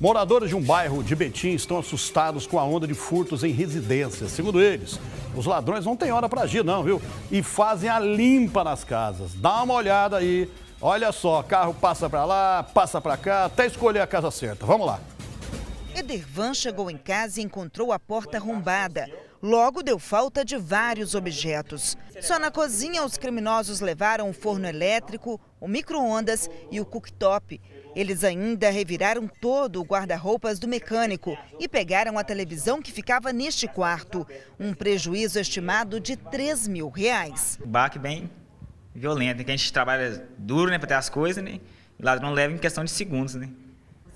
Moradores de um bairro de Betim estão assustados com a onda de furtos em residências. Segundo eles, os ladrões não têm hora para agir, não, viu? E fazem a limpa nas casas. Dá uma olhada aí. Olha só, carro passa para lá, passa para cá, até escolher a casa certa. Vamos lá. Edervan chegou em casa e encontrou a porta arrombada. Logo, deu falta de vários objetos. Só na cozinha, os criminosos levaram o forno elétrico, o micro-ondas e o cooktop. Eles ainda reviraram todo o guarda-roupas do mecânico e pegaram a televisão que ficava neste quarto. Um prejuízo estimado de 3 mil reais. Baque bem violento, né? que a gente trabalha duro né, para ter as coisas, né? ladrão leva em questão de segundos, né?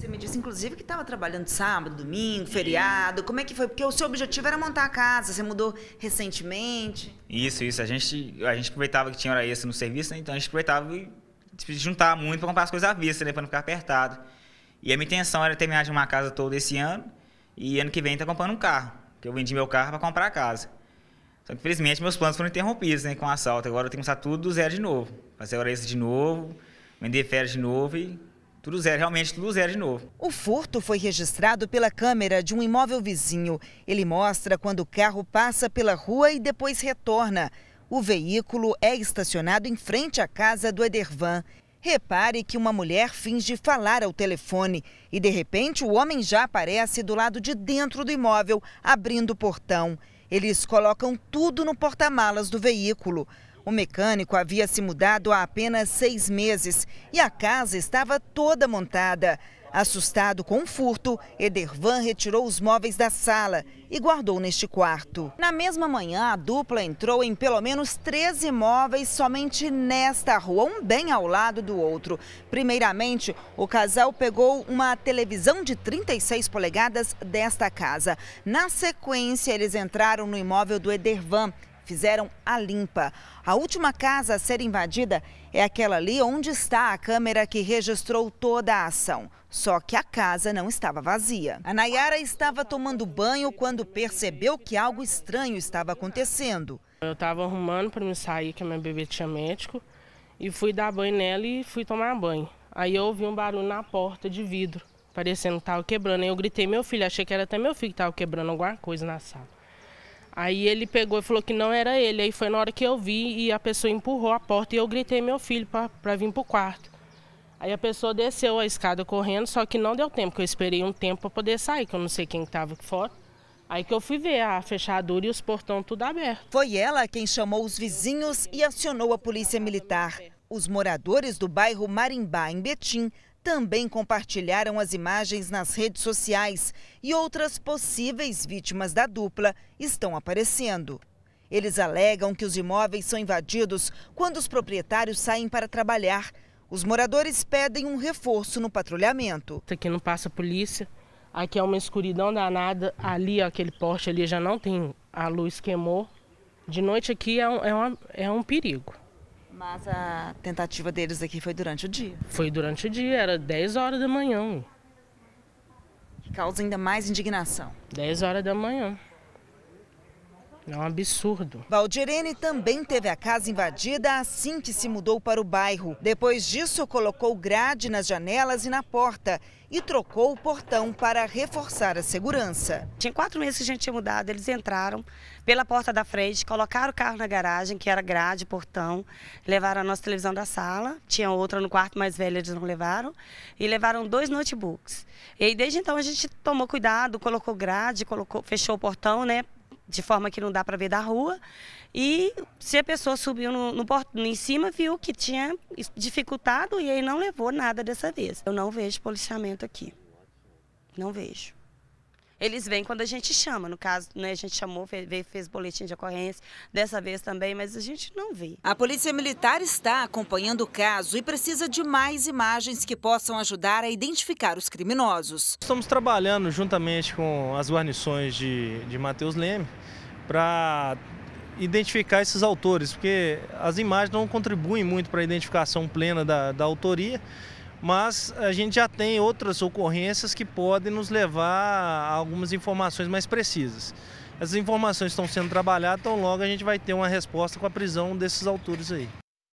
Você me disse, inclusive, que estava trabalhando sábado, domingo, uhum. feriado. Como é que foi? Porque o seu objetivo era montar a casa. Você mudou recentemente. Isso, isso. A gente, a gente aproveitava que tinha hora extra no serviço, né? então a gente aproveitava e juntava muito para comprar as coisas à vista, né? para não ficar apertado. E a minha intenção era terminar de uma casa toda esse ano e ano que vem tá comprando um carro. Que eu vendi meu carro para comprar a casa. Só que, infelizmente, meus planos foram interrompidos né, com o assalto. Agora eu tenho que começar tudo do zero de novo. Fazer hora extra de novo, vender férias de novo e tudo zero, realmente tudo zero de novo. O furto foi registrado pela câmera de um imóvel vizinho. Ele mostra quando o carro passa pela rua e depois retorna. O veículo é estacionado em frente à casa do Edervan. Repare que uma mulher finge falar ao telefone e, de repente, o homem já aparece do lado de dentro do imóvel, abrindo o portão. Eles colocam tudo no porta-malas do veículo. O mecânico havia se mudado há apenas seis meses e a casa estava toda montada. Assustado com o um furto, Edervan retirou os móveis da sala e guardou neste quarto. Na mesma manhã, a dupla entrou em pelo menos 13 imóveis somente nesta rua, um bem ao lado do outro. Primeiramente, o casal pegou uma televisão de 36 polegadas desta casa. Na sequência, eles entraram no imóvel do Edervan fizeram a limpa. A última casa a ser invadida é aquela ali onde está a câmera que registrou toda a ação. Só que a casa não estava vazia. A Nayara estava tomando banho quando percebeu que algo estranho estava acontecendo. Eu estava arrumando para me sair, que a minha bebê tinha médico, e fui dar banho nela e fui tomar banho. Aí eu ouvi um barulho na porta de vidro, parecendo que estava quebrando. Aí eu gritei, meu filho, achei que era até meu filho que estava quebrando alguma coisa na sala. Aí ele pegou e falou que não era ele. Aí foi na hora que eu vi e a pessoa empurrou a porta e eu gritei meu filho para vir para o quarto. Aí a pessoa desceu a escada correndo, só que não deu tempo, que eu esperei um tempo para poder sair, que eu não sei quem estava que fora. Aí que eu fui ver a fechadura e os portão tudo aberto. Foi ela quem chamou os vizinhos e acionou a polícia militar. Os moradores do bairro Marimbá, em Betim, também compartilharam as imagens nas redes sociais e outras possíveis vítimas da dupla estão aparecendo. Eles alegam que os imóveis são invadidos quando os proprietários saem para trabalhar. Os moradores pedem um reforço no patrulhamento. Aqui não passa polícia, aqui é uma escuridão danada. Ali, aquele poste ali já não tem, a luz queimou. De noite aqui é um, é uma, é um perigo. Mas a tentativa deles aqui foi durante o dia? Foi durante o dia, era 10 horas da manhã. Que causa ainda mais indignação. 10 horas da manhã. É um absurdo. Valdirene também teve a casa invadida assim que se mudou para o bairro. Depois disso, colocou grade nas janelas e na porta e trocou o portão para reforçar a segurança. Tinha quatro meses que a gente tinha mudado, eles entraram pela porta da frente, colocaram o carro na garagem, que era grade, portão, levaram a nossa televisão da sala, tinha outra no quarto mais velho, eles não levaram, e levaram dois notebooks. E desde então a gente tomou cuidado, colocou grade, colocou, fechou o portão, né, de forma que não dá para ver da rua. E se a pessoa subiu no, no, em cima, viu que tinha dificultado e aí não levou nada dessa vez. Eu não vejo policiamento aqui. Não vejo. Eles vêm quando a gente chama, no caso, né? A gente chamou, veio, fez boletim de ocorrência, dessa vez também, mas a gente não vê. A Polícia Militar está acompanhando o caso e precisa de mais imagens que possam ajudar a identificar os criminosos. Estamos trabalhando juntamente com as guarnições de, de Matheus Leme para identificar esses autores, porque as imagens não contribuem muito para a identificação plena da, da autoria mas a gente já tem outras ocorrências que podem nos levar a algumas informações mais precisas. Essas informações estão sendo trabalhadas, então logo a gente vai ter uma resposta com a prisão desses autores aí.